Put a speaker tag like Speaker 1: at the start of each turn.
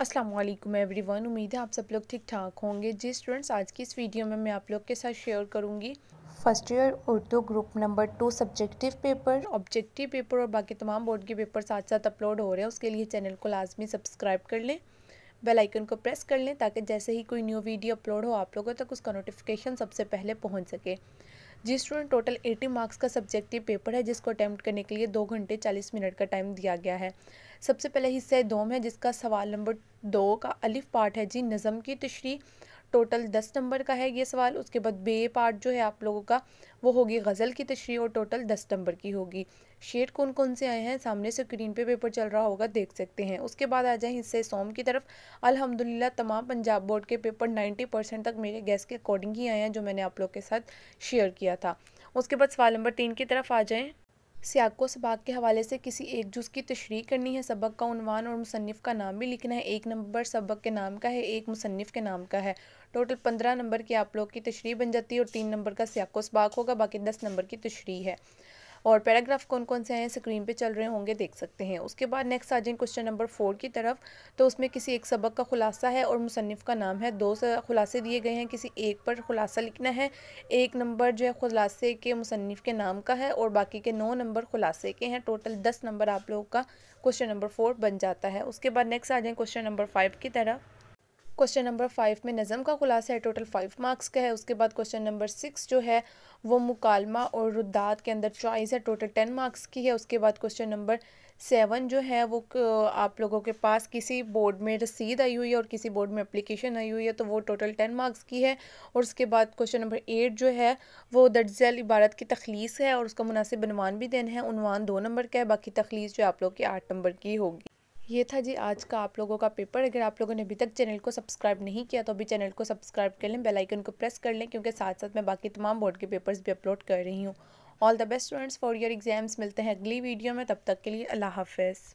Speaker 1: Aslam every one उम्मीद है आप सब लोग ठीक ठाक होंगे जी स्टूडेंट्स आज की इस वीडियो में मैं आप लोग के साथ शेयर करूंगी first year Urdu group number two subjective paper objective paper और बाकी तमाम बोर्ड के पेपर साथ साथ अपलोड हो रहे हैं उसके लिए चैनल को लाजमी सब्सक्राइब कर लें बेल आइकन को प्रेस कर लें ताकि जैसे ही कोई न्यू वीडियो अपलोड हो आप लोगों तक उसका नोटिफिकेशन सबसे पहले पहुँच सके जी स्टूडेंट टोटल 80 मार्क्स का सब्जेक्टिव पेपर है जिसको अटैम्प्ट करने के लिए दो घंटे चालीस मिनट का टाइम दिया गया है सबसे पहले हिस्सा दोम है जिसका सवाल नंबर दो का अलिफ पार्ट है जी नज़म की तशरी टोटल दस नंबर का है ये सवाल उसके बाद बे पार्ट जो है आप लोगों का वो होगी गज़ल की तशरी और टोटल दस नंबर की होगी शेड कौन कौन से आए हैं सामने से स्क्रीन पे पेपर चल रहा होगा देख सकते हैं उसके बाद आ जाए हिस्से सोम की तरफ अल्हम्दुलिल्लाह तमाम पंजाब बोर्ड के पेपर नाइन्टी परसेंट तक मेरे गैस के अकॉर्डिंग ही आए हैं जो मैंने आप लोग के साथ शेयर किया था उसके बाद सवाल नंबर तीन की तरफ आ जाएँ सियाको सबाक के हवाले से किसी एक जुज़ की तशरी करनी है सबक का उनवान और मुसनफ़ का नाम भी लिखना है एक नंबर सबक के नाम का है एक मुसनफ़ के नाम का है टोटल पंद्रह नंबर की आप लोग की तशरी बन जाती है और तीन नंबर का सियाको सबाक होगा बाकी दस नंबर की तशरी है और पैराग्राफ कौन कौन से हैं स्क्रीन पे चल रहे होंगे देख सकते हैं उसके बाद नेक्स्ट आ जाए क्वेश्चन नंबर फोर की तरफ तो उसमें किसी एक सबक का खुलासा है और मुसनफ़ का नाम है दो खुलासे दिए गए हैं किसी एक पर खुलासा लिखना है एक नंबर जो है खुलासे के मुसनफ़ के नाम का है और बाकी के नौ नंबर खुलासे के हैं टोटल दस नंबर आप लोगों का क्वेश्चन नंबर फोर बन जाता है उसके बाद नेक्स्ट आ जाए क्वेश्चन नंबर फाइव की तरफ क्वेश्चन नंबर फाइव में नज़म का खुलासा है टोटल फाइव मार्क्स का है उसके बाद क्वेश्चन नंबर सिक्स जो है वो मुकालमा और रुद्दात के अंदर चॉइस है टोटल टेन मार्क्स की है उसके बाद क्वेश्चन नंबर सेवन जो है वो आप लोगों के पास किसी बोर्ड में रसीद आई हुई है और किसी बोर्ड में अप्लीकेशन आई हुई है तो वो टोटल टेन मार्क्स की है और उसके बाद क्वेश्चन नंबर एट जो है वो दर्जल इबारत की तखलीस है और उसका मुनासिब बनवान भी देना है उनवान दो नंबर का है बाकी तखलीस जो आप लोग की आठ नंबर की होगी ये था जी आज का आप लोगों का पेपर अगर आप लोगों ने अभी तक चैनल को सब्सक्राइब नहीं किया तो अभी चैनल को सब्सक्राइब कर लें बेल आइकन को प्रेस कर लें क्योंकि साथ साथ मैं बाकी तमाम बोर्ड के पेपर्स भी अपलोड कर रही हूँ all the best students for your exams मिलते हैं अगली वीडियो में तब तक के लिए अल्लाह हाफिज़